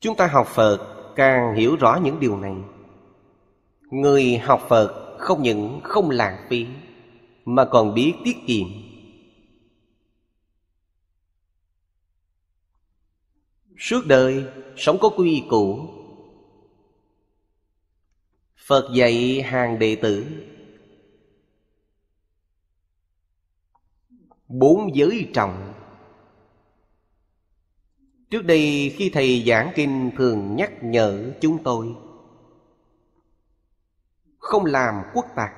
chúng ta học phật càng hiểu rõ những điều này người học phật không những không lãng phí mà còn biết tiết kiệm suốt đời sống có quy củ phật dạy hàng đệ tử bốn giới trọng Trước đây khi thầy giảng kinh thường nhắc nhở chúng tôi Không làm quốc tạc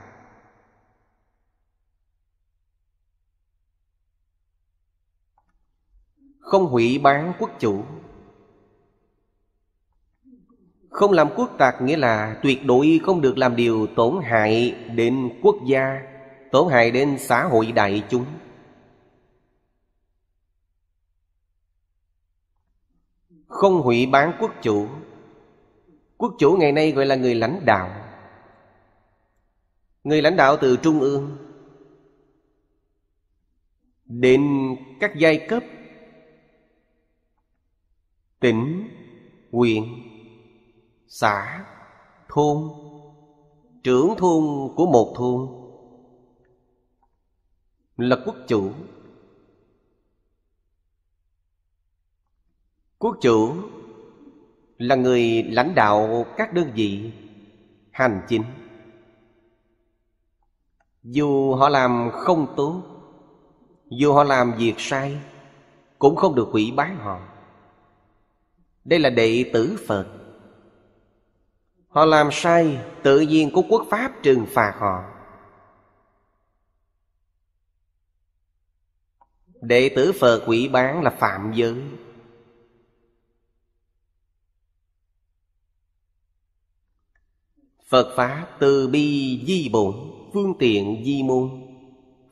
Không hủy bán quốc chủ Không làm quốc tạc nghĩa là tuyệt đối không được làm điều tổn hại đến quốc gia Tổn hại đến xã hội đại chúng không hủy bán quốc chủ quốc chủ ngày nay gọi là người lãnh đạo người lãnh đạo từ trung ương đến các giai cấp tỉnh huyện xã thôn trưởng thôn của một thôn là quốc chủ Quốc chủ là người lãnh đạo các đơn vị hành chính dù họ làm không tốt dù họ làm việc sai cũng không được quỷ bán họ đây là đệ tử phật họ làm sai tự nhiên của quốc pháp trừng phạt họ đệ tử phật quỷ bán là phạm giới Phật Pháp từ bi di bổn Phương tiện di môn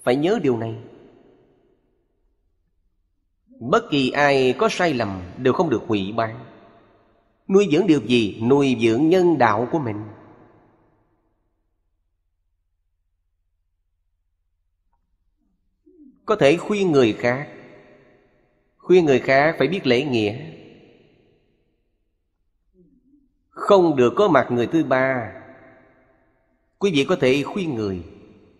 Phải nhớ điều này Bất kỳ ai có sai lầm Đều không được hủy bán Nuôi dưỡng điều gì Nuôi dưỡng nhân đạo của mình Có thể khuyên người khác Khuyên người khác phải biết lễ nghĩa Không được có mặt người thứ ba quý vị có thể khuyên người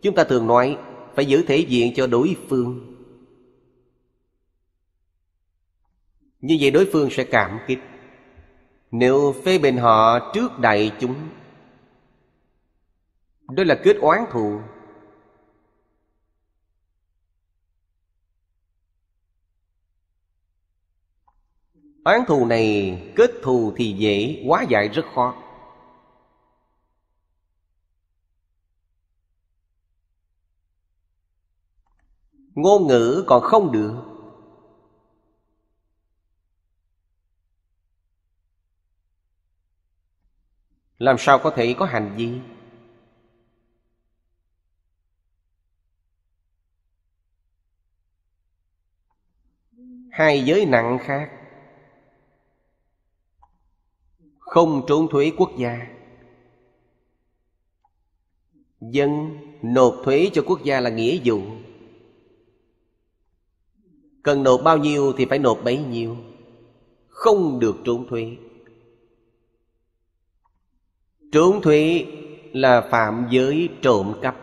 chúng ta thường nói phải giữ thể diện cho đối phương như vậy đối phương sẽ cảm kích nếu phê bình họ trước đại chúng đó là kết oán thù oán thù này kết thù thì dễ quá giải rất khó ngôn ngữ còn không được làm sao có thể có hành vi hai giới nặng khác không trốn thuế quốc gia dân nộp thuế cho quốc gia là nghĩa vụ Cần nộp bao nhiêu thì phải nộp bấy nhiêu Không được trốn thuế Trốn thuế là phạm giới trộm cắp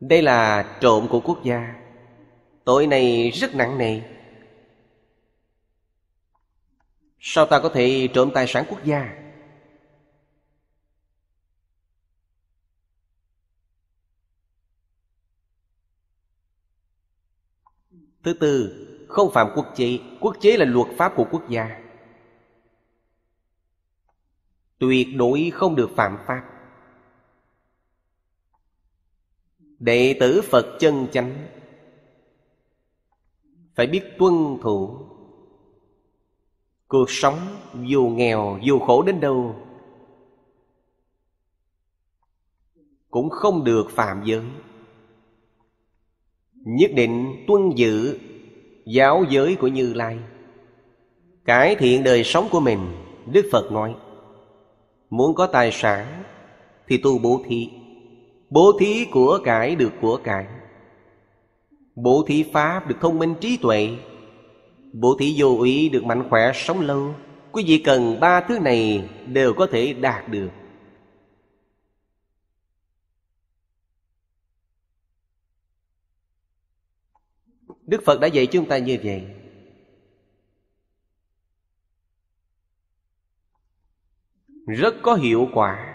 Đây là trộm của quốc gia Tội này rất nặng nề Sao ta có thể trộm tài sản quốc gia Thứ tư, không phạm quốc chế. Quốc chế là luật pháp của quốc gia. Tuyệt đối không được phạm pháp. Đệ tử Phật chân chánh phải biết tuân thủ cuộc sống dù nghèo dù khổ đến đâu cũng không được phạm giới nhất định tuân giữ giáo giới của như lai cải thiện đời sống của mình đức phật nói muốn có tài sản thì tu bố thí bố thí của cải được của cải bố thí pháp được thông minh trí tuệ bố thí vô ý được mạnh khỏe sống lâu quý vị cần ba thứ này đều có thể đạt được đức phật đã dạy chúng ta như vậy rất có hiệu quả